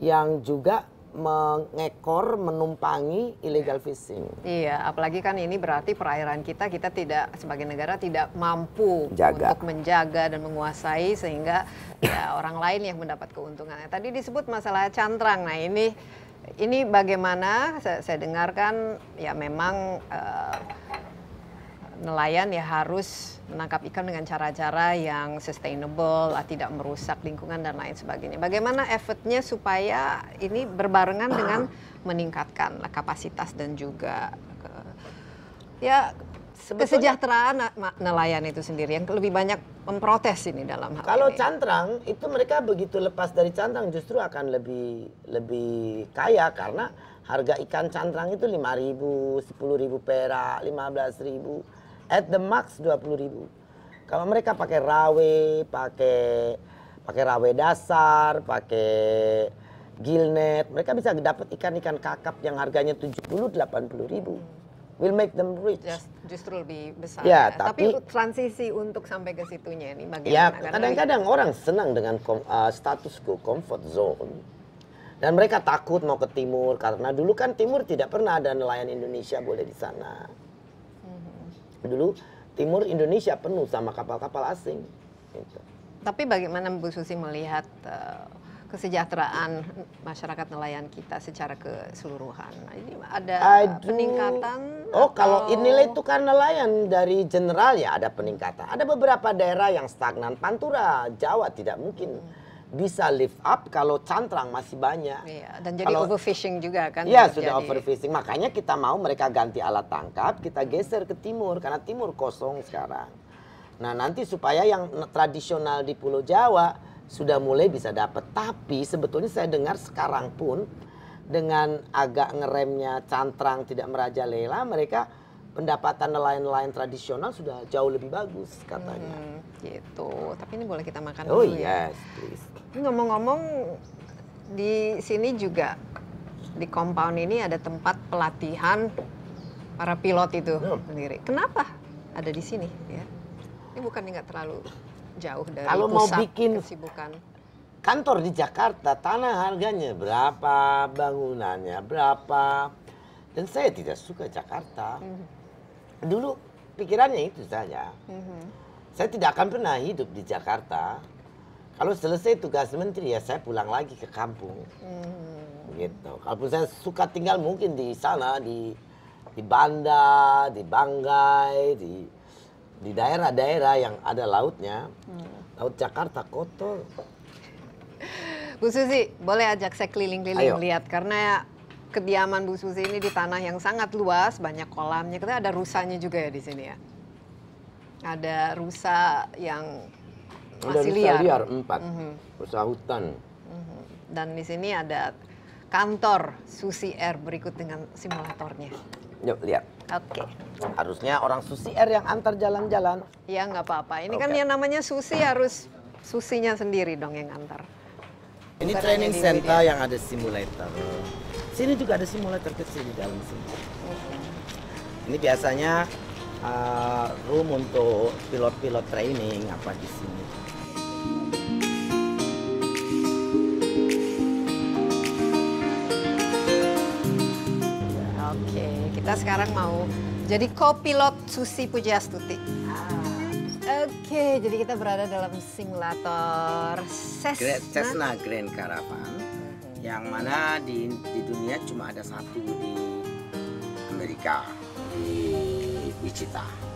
yang juga mengekor, menumpangi illegal fishing. Iya, apalagi kan ini berarti perairan kita kita tidak sebagai negara tidak mampu Jaga. untuk menjaga dan menguasai sehingga ya, orang lain yang mendapat keuntungannya. Tadi disebut masalah cantrang. Nah, ini ini bagaimana saya, saya dengarkan ya memang uh, nelayan ya harus menangkap ikan dengan cara-cara yang sustainable, tidak merusak lingkungan dan lain sebagainya. Bagaimana effortnya supaya ini berbarengan dengan meningkatkan kapasitas dan juga eh, ya Sebetulnya, kesejahteraan nelayan itu sendiri yang lebih banyak memprotes ini dalam hal kalau ini. cantrang itu mereka begitu lepas dari cantrang justru akan lebih lebih kaya karena harga ikan cantrang itu 5000 10000 perak 15000 at the max 20 ribu. Kalau mereka pakai rawe, pakai pakai rawe dasar, pakai gilnet, mereka bisa dapat ikan-ikan kakap yang harganya 70-80 ribu. Will make them rich. Just, justru lebih besar. Ya, ya. Tapi, tapi transisi untuk sampai ke situnya ini bagaimana? Ya, kadang-kadang orang senang dengan kom, uh, status quo comfort zone. Dan mereka takut mau ke timur karena dulu kan timur tidak pernah ada nelayan Indonesia boleh di sana dulu timur Indonesia penuh sama kapal-kapal asing. Gitu. Tapi bagaimana Bu Susi melihat uh, kesejahteraan masyarakat nelayan kita secara keseluruhan? Ini ada Aduh. peningkatan? Oh, atau... kalau inilah itu karena nelayan dari general ya ada peningkatan. Ada beberapa daerah yang stagnan, Pantura, Jawa tidak mungkin. Hmm bisa lift up kalau cantrang masih banyak. Iya, dan jadi kalau, overfishing juga kan. Iya, sudah overfishing. Makanya kita mau mereka ganti alat tangkap, kita geser ke timur karena timur kosong sekarang. Nah, nanti supaya yang tradisional di Pulau Jawa sudah mulai bisa dapat. Tapi sebetulnya saya dengar sekarang pun dengan agak ngeremnya cantrang tidak merajalela mereka pendapatan nelayan-nelayan tradisional sudah jauh lebih bagus katanya. Hmm, gitu. Tapi ini boleh kita makan oh, dulu ya? yes, ya. please. Ngomong-ngomong di sini juga di compound ini ada tempat pelatihan para pilot itu hmm. sendiri. Kenapa ada di sini ya? Ini bukan nggak terlalu jauh dari Kalau pusat mau bikin kesibukan. Kantor di Jakarta, tanah harganya berapa, bangunannya berapa, dan saya tidak suka Jakarta. Hmm dulu pikirannya itu saja. Mm-hmm. Saya tidak akan pernah hidup di Jakarta. Kalau selesai tugas menteri ya saya pulang lagi ke kampung. Mm-hmm. Gitu. Kalaupun saya suka tinggal mungkin di sana di di Banda, di Banggai, di di daerah-daerah yang ada lautnya. Mm. Laut Jakarta kotor. Bu Susi, boleh ajak saya keliling-keliling lihat karena ya kediaman Bu Susi ini di tanah yang sangat luas, banyak kolamnya. Kita ada rusanya juga ya di sini ya. Ada rusa yang masih ada liar. rusa liar empat, mm -hmm. rusa hutan. Mm -hmm. Dan di sini ada kantor Susi Air berikut dengan simulatornya. Yuk lihat. Oke. Okay. Harusnya orang Susi Air yang antar jalan-jalan. Ya nggak apa-apa. Ini okay. kan yang namanya Susi harus Susinya sendiri dong yang antar. Ini Bukan training center yang ada simulator. Sini juga ada simulator kecil di dalam sini. Ini biasanya uh, room untuk pilot-pilot training apa di sini. Oke, kita sekarang mau jadi co-pilot Susi Pujastuti. Ah. Oke, jadi kita berada dalam simulator Cessna, Cessna Grand Caravan yang mana di, di dunia cuma ada satu di Amerika di Wichita